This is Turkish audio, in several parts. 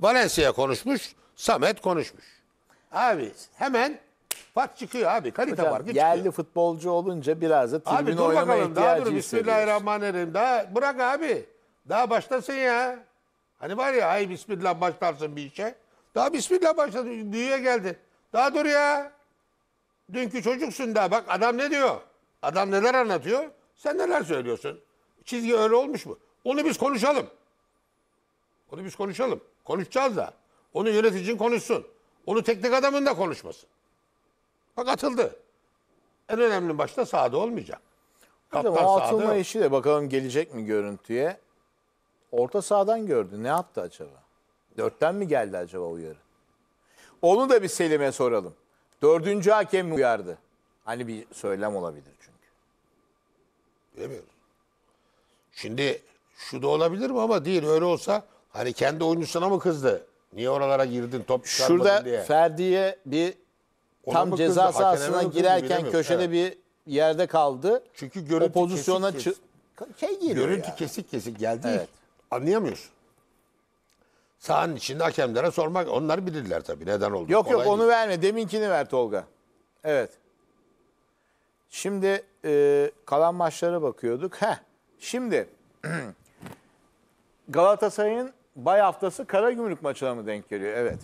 Valencia konuşmuş, Samet konuşmuş. Abi hemen fark çıkıyor abi. Kalite var. farkı yerli çıkıyor. futbolcu olunca biraz da tribün abi, dur oynama bakalım, daha dur, Bismillahirrahmanirrahim. Daha bırak abi. Daha başlasın ya. Hani var ya ay bismillah başlarsın bir işe. Daha bismillah başladın. Büyüye geldi. Daha dur ya. Dünkü çocuksun daha. Bak adam ne diyor? Adam neler anlatıyor? Sen neler söylüyorsun? Çizgi öyle olmuş mu? Onu biz konuşalım. Onu biz konuşalım. Konuşacağız da. Onu yöneticin konuşsun. Onu teknik adamın da konuşmasın. Bak atıldı. En önemli başta sahada olmayacak. Kaptan Hocam, atılma sahada. işi de bakalım gelecek mi görüntüye? Orta sahadan gördü. Ne yaptı acaba? Dörtten mi geldi acaba uyarı? Onu da bir Selim'e soralım. Dördüncü hakem mi uyardı? Hani bir söylem olabilir çünkü. Bilemiyorum. Şimdi şu da olabilir mi ama değil. Öyle olsa Hani kendi oyuncusuna mı kızdı? Niye oralara girdin top çıkarmadın Şurada diye? Ferdi'ye bir Ona tam ceza sahasına girerken bilemiyorum. köşede Evet. bir yerde kaldı. Çünkü görüntü o pozisyona kesik kesik. şey geliyor Görüntü ya. kesik kesik geldi. Evet. Anlayamıyorsun. Sahanın içinde hakemlere sormak onlar bilirler tabii neden oldu. Yok yok onu verme. Deminkini ver Tolga. Evet. Şimdi e, kalan maçlara bakıyorduk. Heh. Şimdi Galatasaray'ın bay haftası kara maçına maçlarına denk geliyor? Evet.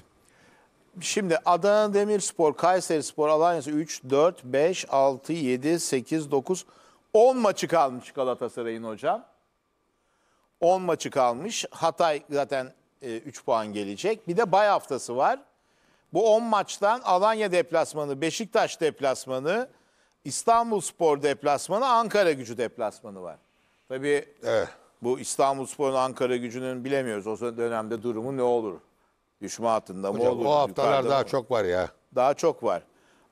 Şimdi Adana Demirspor, Kayseri Spor, Alanya'sı 3, 4, 5, 6, 7, 8, 9, 10 maçı kalmış Galatasaray'ın hocam. 10 maçı kalmış. Hatay zaten 3 e, puan gelecek. Bir de bay haftası var. Bu 10 maçtan Alanya deplasmanı, Beşiktaş deplasmanı, İstanbul Spor deplasmanı, Ankara gücü deplasmanı var. Tabii evet. Bu İstanbul Spor'un Ankara gücünün bilemiyoruz. O dönemde durumu ne olur? Düşme hattında mı Hocam, olur? O haftalar daha mı? çok var ya. Daha çok var.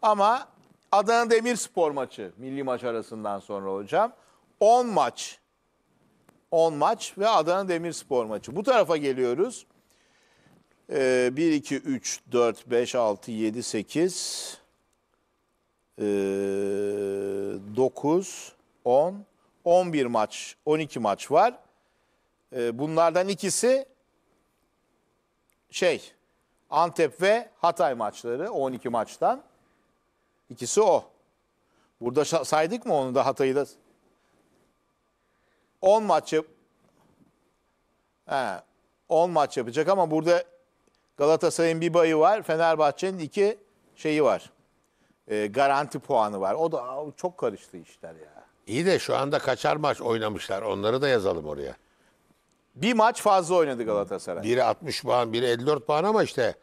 Ama Adana Demir Spor maçı milli maç arasından sonra hocam 10 maç. 10 maç ve Adana Demir Spor maçı. Bu tarafa geliyoruz. Ee, 1 2 3 4 5 6 7 8 ee, 9 10 11 maç, 12 maç var. Ee, bunlardan ikisi şey Antep ve Hatay maçları 12 maçtan ikisi o. Burada saydık mı onu da Hatay'ı da? 10 maç yap He, 10 maç yapacak ama burada Galatasaray'ın bir bayı var. Fenerbahçe'nin iki şeyi var. E, garanti puanı var. O da çok karıştı işler ya. İyi de şu anda kaçar maç oynamışlar. Onları da yazalım oraya. Bir maç fazla oynadı Galatasaray. Biri 60 puan, biri 54 puan ama işte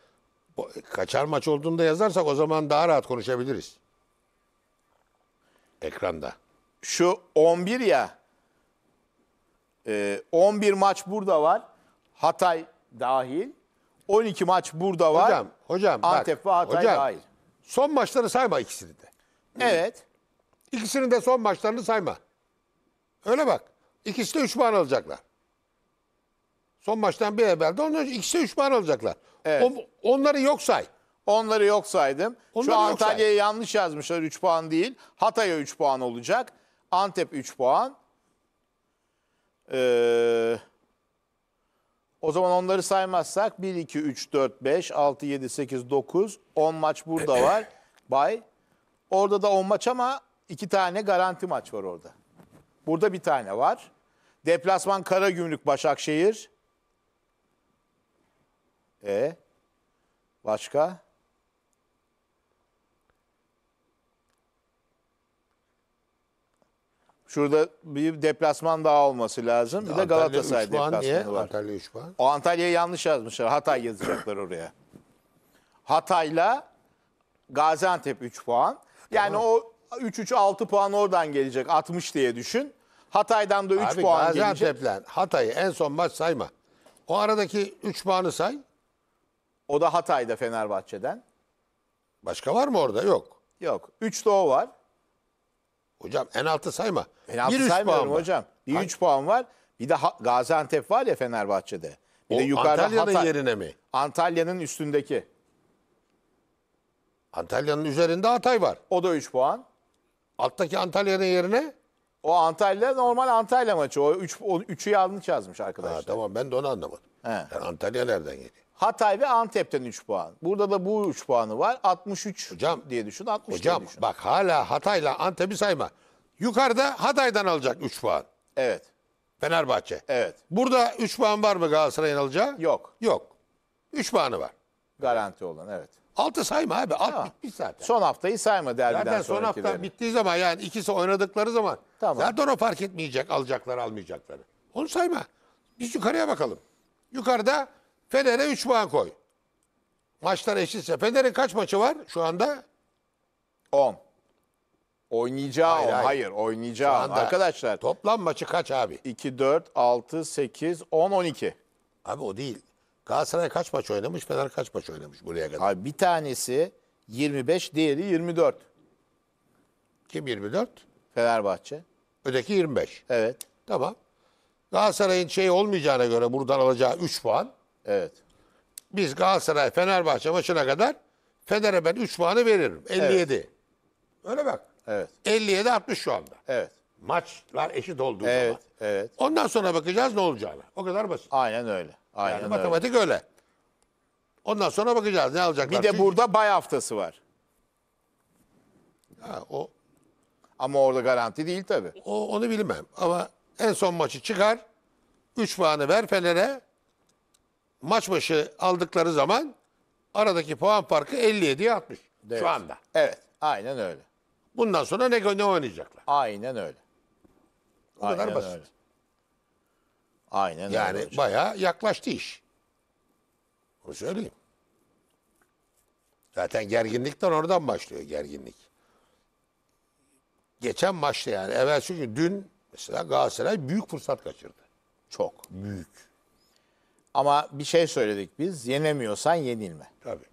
kaçar maç olduğunda yazarsak o zaman daha rahat konuşabiliriz. Ekranda. Şu 11 ya. 11 e, maç burada var. Hatay dahil. 12 maç burada var. Hocam, hocam bak. Antep ve Hatay hocam, dahil. Son maçları sayma ikisini de. Evet. İkisinin de son maçlarını sayma. Öyle bak. İkisi de 3 puan alacaklar. Son maçtan bir evvel de ondan önce ikisi de 3 puan alacaklar. Evet. On, onları yok say. Onları yok saydım. Onları Şu Antalya'ya yanlış yazmışlar 3 puan değil. Hatay'a 3 puan olacak. Antep 3 puan. Ee, o zaman onları saymazsak 1, 2, 3, 4, 5, 6, 7, 8, 9, 10 maç burada var. Bay. Orada da 10 maç ama iki tane garanti maç var orada. Burada bir tane var. Deplasman Karagümrük Başakşehir. E başka? Şurada bir deplasman daha olması lazım. Bir de Galatasaray deplasmanı niye? var. Antalya 3 puan. O Antalya'yı yanlış yazmışlar. Hatay yazacaklar oraya. Hatay'la Gaziantep 3 puan. Yani o 3 3 6 puan oradan gelecek. 60 diye düşün. Hatay'dan da 3 Abi puan gelecek. Gaziantep'le Hatay'ı en son maç sayma. O aradaki 3 puanı say. O da Hatay'da Fenerbahçe'den. Başka var mı orada? Yok. Yok. 3 doğu var. Hocam en altı sayma. En altı Bir üç saymıyorum hocam. Bir Hangi- 3 puan var. Bir de Ha- Gaziantep var ya Fenerbahçe'de. Bir O de yukarıda Antalya'nın Hatay. yerine mi? Antalya'nın üstündeki. Antalya'nın üzerinde Hatay var. O da 3 puan. Alttaki Antalya'nın yerine O Antalya normal Antalya maçı. O üç 3'ü yanlış yazmış Ha, arkadaşlar. tamam ben de onu anlamadım. He. Yani Antalya nereden geliyor? Hatay ve Antep'ten 3 puan. Burada da bu 3 puanı var. 63 Hocam- diye düşün. 60 Hocam diye düşün. bak hala Hatay'la Antep'i sayma. Yukarıda Hatay'dan alacak 3 puan. Evet. Fenerbahçe. Evet. Burada 3 puan var mı Galatasaray'ın alacağı? Yok. Yok. 3 puanı var. Garanti olan evet. Altı sayma abi. Alt Tamam. bitmiş zaten. Son haftayı sayma derbiden sonra. son hafta bittiği zaman yani ikisi oynadıkları zaman Tamam. zaten o fark etmeyecek alacakları almayacakları. Onu sayma. Biz yukarıya bakalım. Yukarıda Fener'e 3 puan koy. Maçlar eşitse. Fener'in kaç maçı var şu anda? 10. Oynayacağı Hayır, 10. hayır. Hayır, oynayacağı Arkadaşlar Toplam maçı kaç abi? 2, 4, 6, 8, 10, 12. Abi o değil. Galatasaray kaç maç oynamış? Fener kaç maç oynamış buraya kadar? Abi bir tanesi 25, diğeri 24. Kim 24? Fenerbahçe. Öteki 25. Evet. Tamam. Galatasaray'ın şey olmayacağına göre buradan alacağı 3 puan. Evet. Biz Galatasaray Fenerbahçe maçına kadar Fener'e ben 3 puanı veririm. 57. Evet. Öyle bak. Evet. 57 60 şu anda. Evet. Maçlar eşit olduğu evet, zaman. Evet. Ondan sonra bakacağız ne olacağını. O kadar basit. Aynen öyle. Aynen yani matematik öyle. Ondan sonra bakacağız ne alacaklar. Bir de Çünkü- burada bay haftası var. Ha, o, Ama orada garanti değil tabi. o, onu bilmem. Ama en son maçı çıkar. 3 puanı ver Fener'e. Maç başı aldıkları zaman aradaki puan farkı 57'ye 60 Evet. şu anda. Evet. Aynen öyle. Bundan sonra ne, ne oynayacaklar? Aynen öyle. O kadar Aynen basit. öyle. Aynen Yani öyle bayağı yaklaştı iş. Onu söyleyeyim. Zaten gerginlikten oradan başlıyor gerginlik. Geçen maçta yani evvelsi çünkü dün mesela Galatasaray büyük fırsat kaçırdı. Çok. Büyük. Ama bir şey söyledik biz. Yenemiyorsan yenilme. Tabii.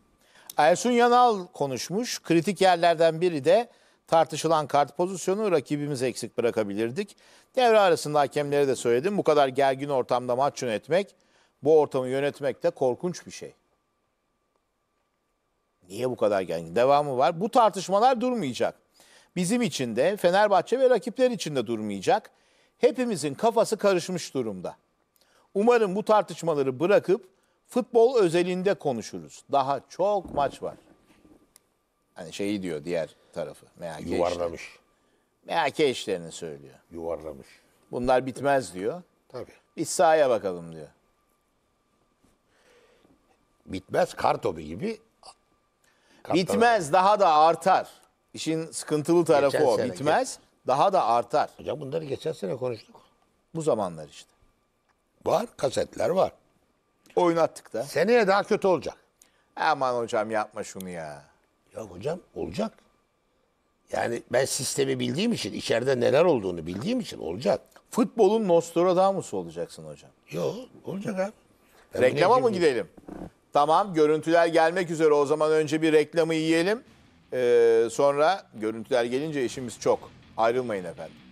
Ersun Yanal konuşmuş. Kritik yerlerden biri de Tartışılan kart pozisyonu rakibimiz eksik bırakabilirdik. Devre arasında hakemlere de söyledim. Bu kadar gergin ortamda maç yönetmek, bu ortamı yönetmek de korkunç bir şey. Niye bu kadar gergin? Devamı var. Bu tartışmalar durmayacak. Bizim için de Fenerbahçe ve rakipler için de durmayacak. Hepimizin kafası karışmış durumda. Umarım bu tartışmaları bırakıp futbol özelinde konuşuruz. Daha çok maç var. Hani şeyi diyor diğer tarafı. MHK Yuvarlamış. Işleri. MHK işlerini söylüyor. Yuvarlamış. Bunlar bitmez diyor. Tabii. Biz sahaya bakalım diyor. Bitmez Kartobi gibi. Kartopu. Bitmez daha da artar. İşin sıkıntılı tarafı geçen o. Sene, bitmez geç... daha da artar. Hocam bunları geçen sene konuştuk. Bu zamanlar işte. Var kasetler var. Oynattık da. Seneye daha kötü olacak. Aman hocam yapma şunu ya. Ya hocam olacak. Yani ben sistemi bildiğim için, içeride neler olduğunu bildiğim için olacak. Futbolun Nostradamus'u olacaksın hocam. Yok olacak abi. Ben Reklama mı gidelim? Tamam görüntüler gelmek üzere o zaman önce bir reklamı yiyelim. Ee, sonra görüntüler gelince işimiz çok. Ayrılmayın efendim.